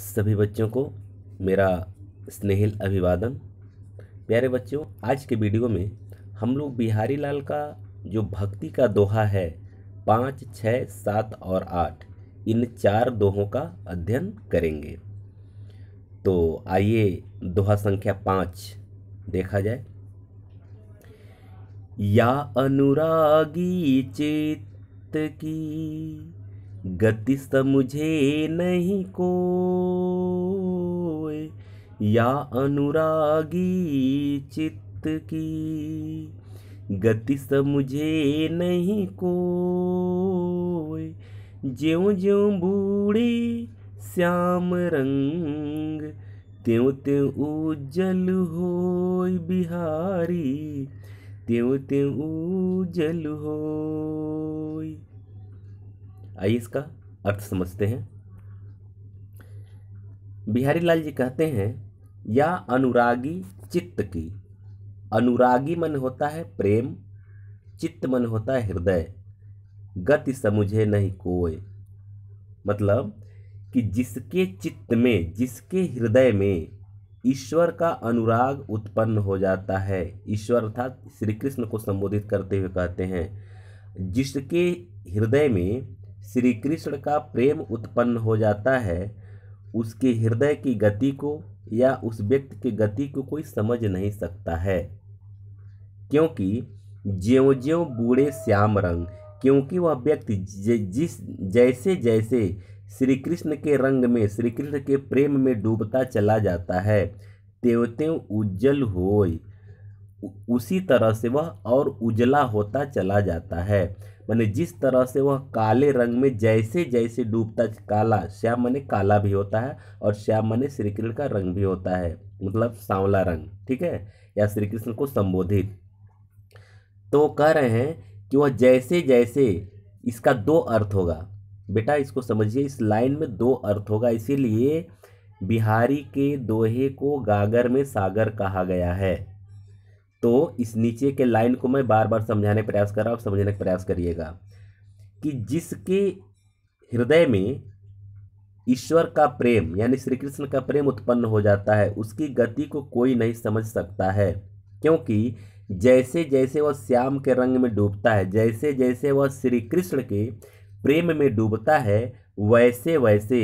सभी बच्चों को मेरा स्नेहिल अभिवादन प्यारे बच्चों आज के वीडियो में हम लोग बिहारी लाल का जो भक्ति का दोहा है पाँच छः सात और आठ इन चार दोहों का अध्ययन करेंगे तो आइए दोहा संख्या पाँच देखा जाए या अनुरागी चेत की गति समझे नहीं को या अनुरागी चित्त की गति समझे नहीं को ज्यो ज्यो बूढ़ी श्याम रंग त्यों त्यों उज्जल हो बिहारी त्यों त्यों उज्जल हो आइए इसका अर्थ समझते हैं बिहारी लाल जी कहते हैं या अनुरागी चित्त की अनुरागी मन होता है प्रेम चित्त मन होता है हृदय गति समझे नहीं कोय मतलब कि जिसके चित्त में जिसके हृदय में ईश्वर का अनुराग उत्पन्न हो जाता है ईश्वर अर्थात श्री कृष्ण को संबोधित करते हुए कहते हैं जिसके हृदय में श्री कृष्ण का प्रेम उत्पन्न हो जाता है उसके हृदय की गति को या उस व्यक्ति की गति को कोई समझ नहीं सकता है क्योंकि ज्यो ज्यो बूढ़े श्याम रंग क्योंकि वह व्यक्ति जिस जैसे जैसे श्री कृष्ण के रंग में श्री कृष्ण के प्रेम में डूबता चला जाता है त्यों त्यों उज्जवल हो उसी तरह से वह और उजला होता चला जाता है मैंने जिस तरह से वह काले रंग में जैसे जैसे डूबता काला श्याम मैंने काला भी होता है और श्याम मैंने श्री कृष्ण का रंग भी होता है मतलब सांवला रंग ठीक है या श्री कृष्ण को संबोधित तो वो कह रहे हैं कि वह जैसे जैसे इसका दो अर्थ होगा बेटा इसको समझिए इस लाइन में दो अर्थ होगा इसीलिए बिहारी के दोहे को गागर में सागर कहा गया है तो इस नीचे के लाइन को मैं बार बार समझाने प्रयास कर रहा हूँ समझने का प्रयास करिएगा कि जिसके हृदय में ईश्वर का प्रेम यानी श्री कृष्ण का प्रेम उत्पन्न हो जाता है उसकी गति को कोई नहीं समझ सकता है क्योंकि जैसे जैसे वह श्याम के रंग में डूबता है जैसे जैसे वह श्री कृष्ण के प्रेम में डूबता है वैसे वैसे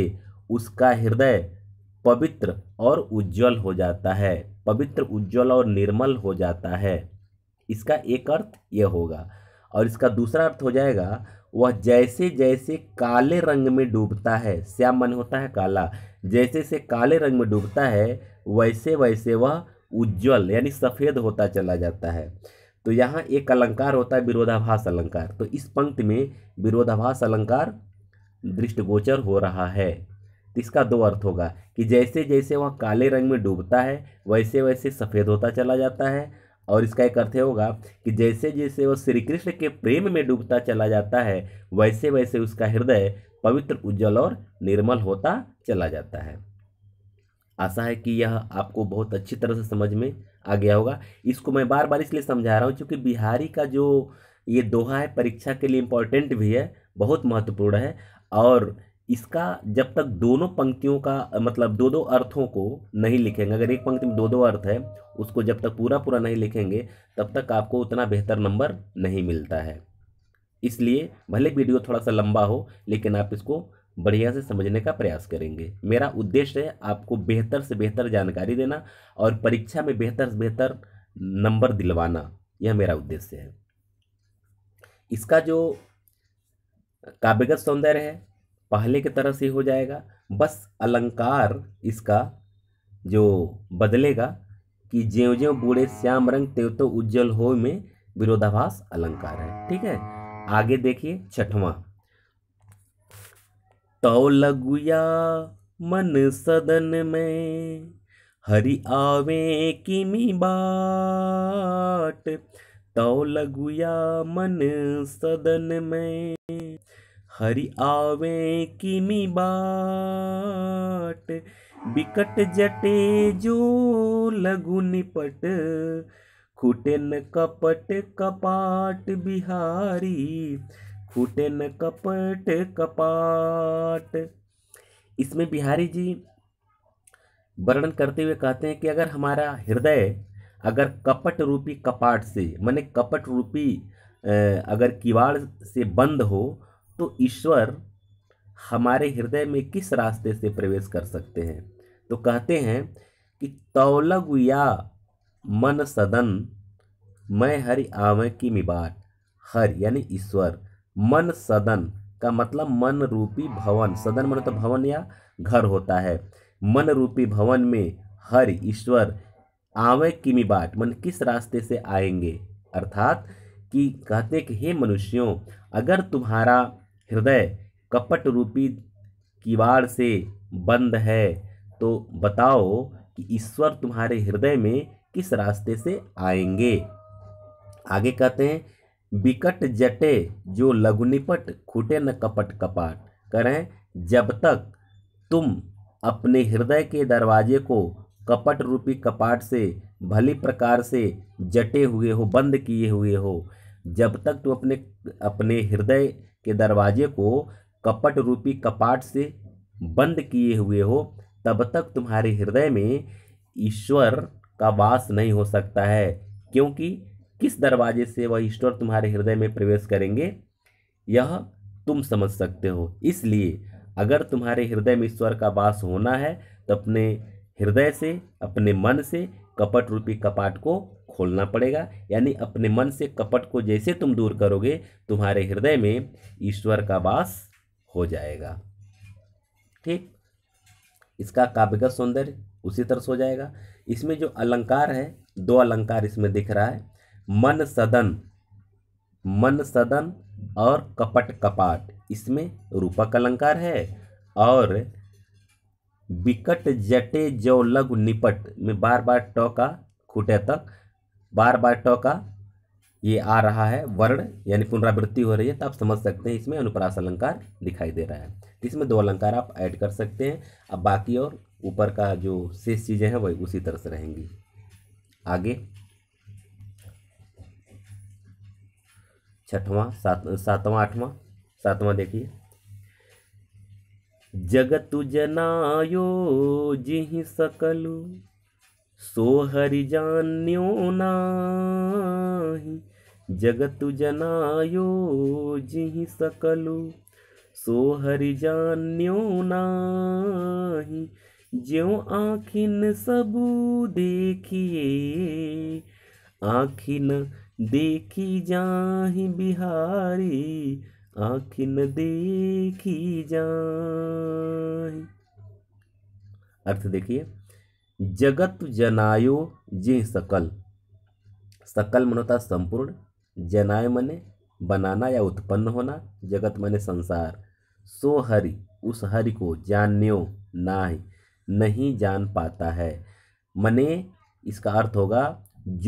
उसका हृदय पवित्र और उज्जवल हो जाता है पवित्र उज्ज्वल और निर्मल हो जाता है इसका एक अर्थ यह होगा और इसका दूसरा अर्थ हो जाएगा वह जैसे जैसे काले रंग में डूबता है श्याम मन होता है काला जैसे जैसे काले रंग में डूबता है वैसे वैसे वह उज्जवल यानी सफ़ेद होता चला जाता है तो यहाँ एक अलंकार होता है विरोधाभास अलंकार तो इस पंक्ति में विरोधाभास अलंकार दृष्टगोचर हो रहा है तो इसका दो अर्थ होगा कि जैसे जैसे वह काले रंग में डूबता है वैसे वैसे सफ़ेद होता चला जाता है और इसका एक अर्थ होगा कि जैसे जैसे वह श्री कृष्ण के प्रेम में डूबता चला जाता है वैसे वैसे उसका हृदय पवित्र उज्जवल और निर्मल होता चला जाता है आशा है कि यह आपको बहुत अच्छी तरह से समझ में आ गया होगा इसको मैं बार बार इसलिए समझा रहा हूँ क्योंकि बिहारी का जो ये दोहा है परीक्षा के लिए इम्पोर्टेंट भी है बहुत महत्वपूर्ण है और इसका जब तक दोनों पंक्तियों का मतलब दो दो अर्थों को नहीं लिखेंगे अगर एक पंक्ति में दो दो अर्थ है उसको जब तक पूरा पूरा नहीं लिखेंगे तब तक आपको उतना बेहतर नंबर नहीं मिलता है इसलिए भले वीडियो थोड़ा सा लंबा हो लेकिन आप इसको बढ़िया से समझने का प्रयास करेंगे मेरा उद्देश्य है आपको बेहतर से बेहतर जानकारी देना और परीक्षा में बेहतर से बेहतर नंबर दिलवाना यह मेरा उद्देश्य है इसका जो काव्यगत सौंदर्य है पहले की तरह से हो जाएगा बस अलंकार इसका जो बदलेगा कि ज्यो ज्यो बूढ़े श्याम रंग तेव तो उज्जवल हो में विरोधाभास अलंकार है ठीक है आगे देखिए छठवां तो लगुया मन सदन में हरि आवे किमी बाट तो लगुया मन सदन में हरि आवे किमी बाट बिकट जटे जो लघु निपट खुटेन कपट कपाट बिहारी खुटेन कपट कपाट इसमें बिहारी जी वर्णन करते हुए कहते हैं कि अगर हमारा हृदय अगर कपट रूपी कपाट से माने कपट रूपी अगर किवाड़ से बंद हो तो ईश्वर हमारे हृदय में किस रास्ते से प्रवेश कर सकते हैं तो कहते हैं कि तौलग या मन सदन मैं हरि आवे की मिबाट हर यानी ईश्वर मन सदन का मतलब मन रूपी भवन सदन मन तो भवन या घर होता है मन रूपी भवन में हर ईश्वर आवे की मिबाट मन किस रास्ते से आएंगे अर्थात कि कहते कि हे मनुष्यों अगर तुम्हारा हृदय कपट रूपी किवाड़ से बंद है तो बताओ कि ईश्वर तुम्हारे हृदय में किस रास्ते से आएंगे आगे कहते हैं विकट जटे जो लघुनिपट खुटे न कपट कपाट करें जब तक तुम अपने हृदय के दरवाजे को कपट रूपी कपाट से भली प्रकार से जटे हुए हो बंद किए हुए हो जब तक तुम अपने अपने हृदय के दरवाजे को कपट रूपी कपाट से बंद किए हुए हो तब तक तुम्हारे हृदय में ईश्वर का वास नहीं हो सकता है क्योंकि किस दरवाजे से वह ईश्वर तुम्हारे हृदय में प्रवेश करेंगे यह तुम समझ सकते हो इसलिए अगर तुम्हारे हृदय में ईश्वर का वास होना है तो अपने हृदय से अपने मन से कपट रूपी कपाट को खोलना पड़ेगा यानी अपने मन से कपट को जैसे तुम दूर करोगे तुम्हारे हृदय में ईश्वर का वास हो जाएगा ठीक इसका काव्यगत सौंदर्य उसी तरह से हो जाएगा इसमें जो अलंकार है दो अलंकार इसमें दिख रहा है मन सदन मन सदन और कपट कपाट इसमें रूपक अलंकार है और विकट जटे जो लघु निपट में बार बार ट का खुटे तक बार बार ट का ये आ रहा है वर्ण यानी पुनरावृत्ति हो रही है तो आप समझ सकते हैं इसमें अनुप्रास अलंकार दिखाई दे रहा है तो इसमें दो अलंकार आप ऐड कर सकते हैं अब बाकी और ऊपर का जो शेष चीज़ें हैं वही उसी तरह से रहेंगी आगे छठवां सात सातवां आठवां सातवां देखिए जगतु जनायो जिहि सकलु सोहरि जान्यो नाही जगतु जनायो जिहि सकलु सोहरि जान्यो नाही ज्यो आखिन सबू देखिए आखिन देखी जाहि बिहारी आखिन देखी जाए अर्थ देखिए जगत जनायो जे सकल सकल मन होता संपूर्ण जनाय मने बनाना या उत्पन्न होना जगत मने संसार सो हरि उस हरि को जान्यो ना ही नहीं जान पाता है मने इसका अर्थ होगा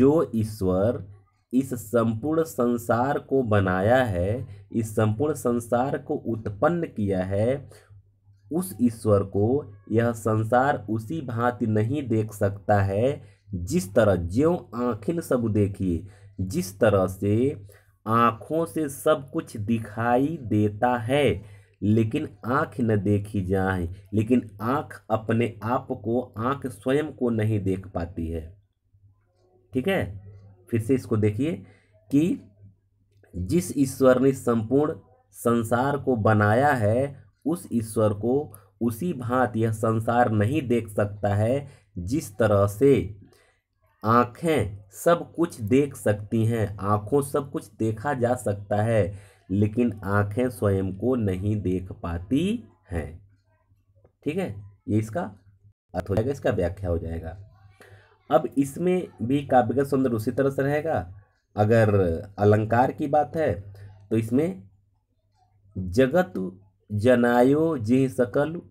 जो ईश्वर इस संपूर्ण संसार को बनाया है इस संपूर्ण संसार को उत्पन्न किया है उस ईश्वर को यह संसार उसी भांति नहीं देख सकता है जिस तरह ज्यो आँखें सब देखिए जिस तरह से आँखों से सब कुछ दिखाई देता है लेकिन आँख न देखी जाए लेकिन आँख अपने आप को आँख स्वयं को नहीं देख पाती है ठीक है फिर से इसको देखिए कि जिस ईश्वर ने संपूर्ण संसार को बनाया है उस ईश्वर को उसी भांति यह संसार नहीं देख सकता है जिस तरह से आँखें सब कुछ देख सकती हैं आँखों सब कुछ देखा जा सकता है लेकिन आँखें स्वयं को नहीं देख पाती हैं ठीक है ये इसका अर्थ हो जाएगा इसका व्याख्या हो जाएगा अब इसमें भी काव्य का सौंदर्य उसी तरह से रहेगा अगर अलंकार की बात है तो इसमें जगत जनायो जिह सकल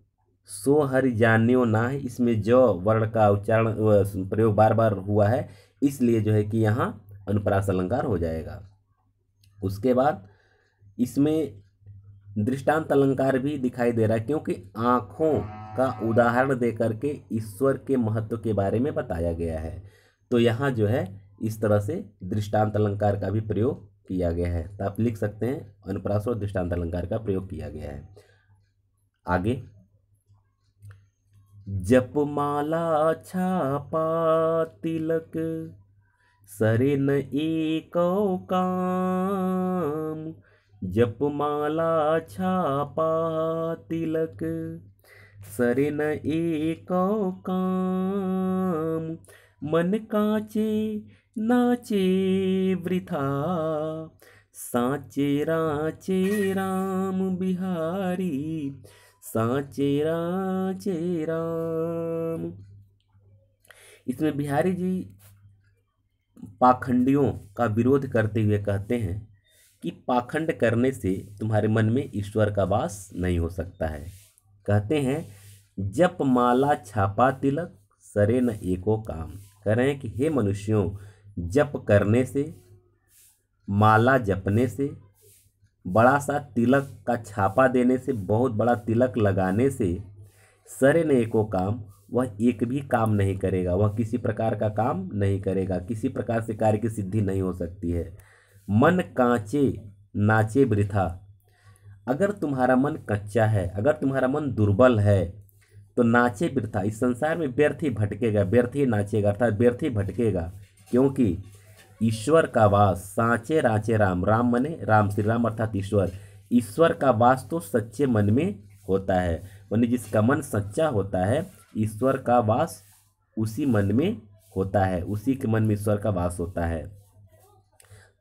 सो हरि जान्यो ना इसमें ज वर्ण का उच्चारण प्रयोग बार बार हुआ है इसलिए जो है कि यहाँ अनुप्रास अलंकार हो जाएगा उसके बाद इसमें दृष्टांत अलंकार भी दिखाई दे रहा है क्योंकि आँखों का उदाहरण दे करके ईश्वर के महत्व के बारे में बताया गया है तो यहाँ जो है इस तरह से दृष्टांत अलंकार का भी प्रयोग किया गया है तो आप लिख सकते हैं अनुप्रास और दृष्टांत अलंकार का प्रयोग किया गया है आगे जपमाला छापा तिलक सरे न एक काम जपमाला छापा तिलक सरे न एको काम मन काचे नाचे वृथा साचे राचे राम बिहारी साचे राचे राम इसमें बिहारी जी पाखंडियों का विरोध करते हुए कहते हैं कि पाखंड करने से तुम्हारे मन में ईश्वर का वास नहीं हो सकता है कहते हैं जप माला छापा तिलक सरे न एको काम कह रहे हैं कि हे मनुष्यों जप करने से माला जपने से बड़ा सा तिलक का छापा देने से बहुत बड़ा तिलक लगाने से सरे न एको काम वह एक भी काम नहीं करेगा वह किसी प्रकार का काम नहीं करेगा किसी प्रकार से कार्य की सिद्धि नहीं हो सकती है मन कांचे नाचे वृथा अगर तुम्हारा मन कच्चा है अगर तुम्हारा मन दुर्बल है तो नाचे व्यर्था इस संसार में व्यर्थ ही भटकेगा व्यर्थ ही नाचेगा अर्थात व्यर्थ ही भटकेगा क्योंकि ईश्वर का वास सांचे राचे राम राम मने राम श्री राम अर्थात ईश्वर ईश्वर का वास तो सच्चे मन में होता है यानी जिसका मन सच्चा होता है ईश्वर का वास उसी मन में होता है उसी के मन में ईश्वर का वास होता है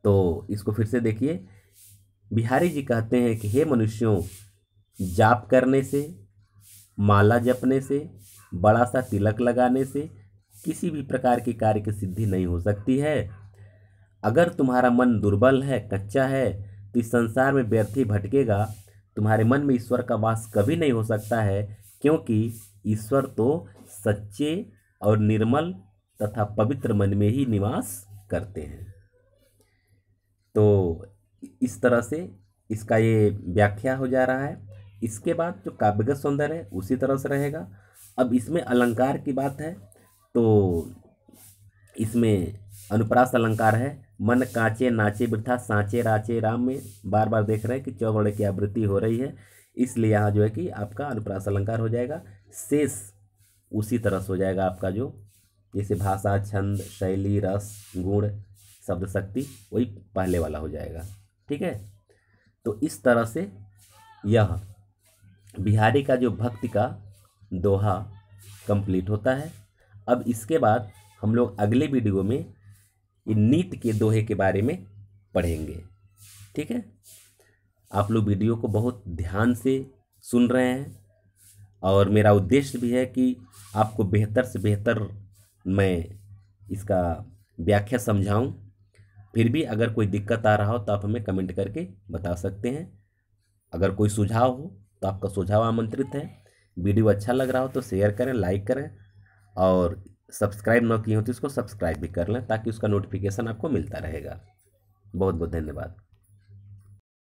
तो इसको फिर से देखिए बिहारी जी कहते हैं कि हे मनुष्यों जाप करने से माला जपने से बड़ा सा तिलक लगाने से किसी भी प्रकार के कार्य की सिद्धि नहीं हो सकती है अगर तुम्हारा मन दुर्बल है कच्चा है तो इस संसार में व्यर्थी भटकेगा तुम्हारे मन में ईश्वर का वास कभी नहीं हो सकता है क्योंकि ईश्वर तो सच्चे और निर्मल तथा पवित्र मन में ही निवास करते हैं तो इस तरह से इसका ये व्याख्या हो जा रहा है इसके बाद जो काव्यगत सौंदर्य है उसी तरह से रहेगा अब इसमें अलंकार की बात है तो इसमें अनुप्रास अलंकार है मन कांचे नाचे वृथा सांचे राचे राम में बार बार देख रहे हैं कि चौवर्ण की आवृत्ति हो रही है इसलिए यहाँ जो है कि आपका अनुप्रास अलंकार हो जाएगा शेष उसी तरह से हो जाएगा आपका जो जैसे भाषा छंद शैली रस गुण शब्द शक्ति वही पहले वाला हो जाएगा ठीक है तो इस तरह से यह बिहारी का जो भक्ति का दोहा कंप्लीट होता है अब इसके बाद हम लोग अगले वीडियो में नीट के दोहे के बारे में पढ़ेंगे ठीक है आप लोग वीडियो को बहुत ध्यान से सुन रहे हैं और मेरा उद्देश्य भी है कि आपको बेहतर से बेहतर मैं इसका व्याख्या समझाऊं फिर भी अगर कोई दिक्कत आ रहा हो तो आप हमें कमेंट करके बता सकते हैं अगर कोई सुझाव हो तो आपका सुझाव आमंत्रित है वीडियो अच्छा लग रहा हो तो शेयर करें लाइक करें और सब्सक्राइब न किए हो तो इसको सब्सक्राइब भी कर लें ताकि उसका नोटिफिकेशन आपको मिलता रहेगा बहुत बहुत धन्यवाद